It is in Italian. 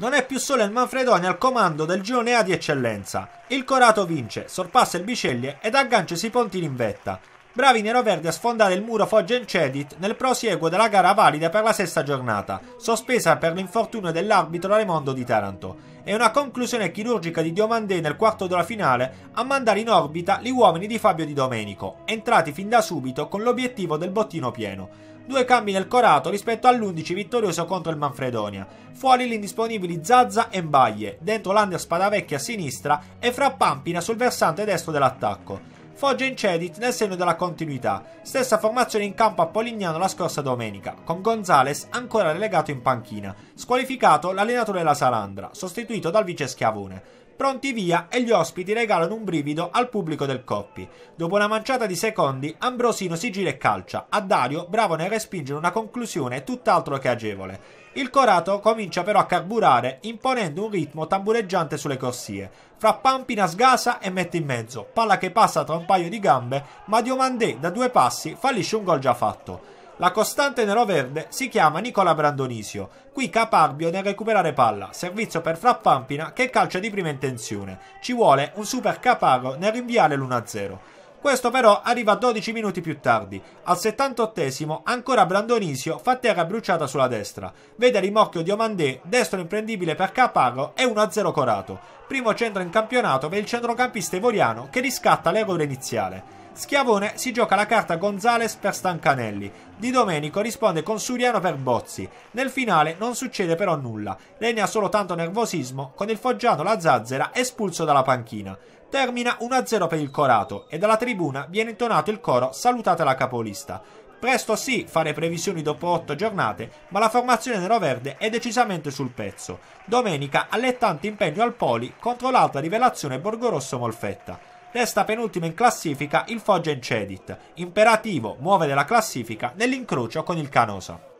Non è più solo il Manfredoni al comando del girone A di eccellenza. Il Corato vince, sorpassa il Biceglie ed aggancia i Sipontini in vetta. Bravi neroverdi a sfondare il muro Foggia Foggen Cedit nel prosieguo della gara valida per la sesta giornata, sospesa per l'infortunio dell'arbitro Raimondo di Taranto. E una conclusione chirurgica di Diomandé nel quarto della finale a mandare in orbita gli uomini di Fabio Di Domenico, entrati fin da subito con l'obiettivo del bottino pieno due cambi nel Corato rispetto all'11 vittorioso contro il Manfredonia. Fuori gli indisponibili Zazza e Mbaglie, dentro l'Ander Spadavecchia a sinistra e Frappampina sul versante destro dell'attacco. Foggia in cedit nel segno della continuità, stessa formazione in campo a Polignano la scorsa domenica, con Gonzales ancora relegato in panchina, squalificato l'allenatore della Salandra, sostituito dal vice Schiavone pronti via e gli ospiti regalano un brivido al pubblico del Coppi. Dopo una manciata di secondi, Ambrosino si gira e calcia. A Dario, bravo nel respingere una conclusione tutt'altro che agevole. Il Corato comincia però a carburare, imponendo un ritmo tambureggiante sulle corsie. Fra Pampina sgasa e mette in mezzo, palla che passa tra un paio di gambe, ma Diomandé da due passi fallisce un gol già fatto. La costante neroverde si chiama Nicola Brandonisio. Qui caparbio nel recuperare palla, servizio per Frappampina che calcia di prima intenzione. Ci vuole un super caparo nel rinviare l'1-0. Questo però arriva 12 minuti più tardi. Al 78 ancora Brandonisio fa terra bruciata sulla destra. Vede rimorchio di Omandé, destro imprendibile per Caparro e 1-0 Corato. Primo centro in campionato per il centrocampista ivoriano che riscatta l'errore iniziale. Schiavone si gioca la carta Gonzales per Stancanelli. Di Domenico risponde con Suriano per Bozzi. Nel finale non succede però nulla. Legna ha solo tanto nervosismo, con il foggiano La Zazzera espulso dalla panchina. Termina 1-0 per il Corato e dalla tribuna viene intonato il coro Salutate la capolista. Presto sì fare previsioni dopo 8 giornate, ma la formazione nero-verde è decisamente sul pezzo. Domenica allettante impegno al Poli contro l'alta rivelazione Borgorosso Molfetta. Resta penultimo in classifica il Foggia Incedit, imperativo muove della classifica nell'incrocio con il Canosa.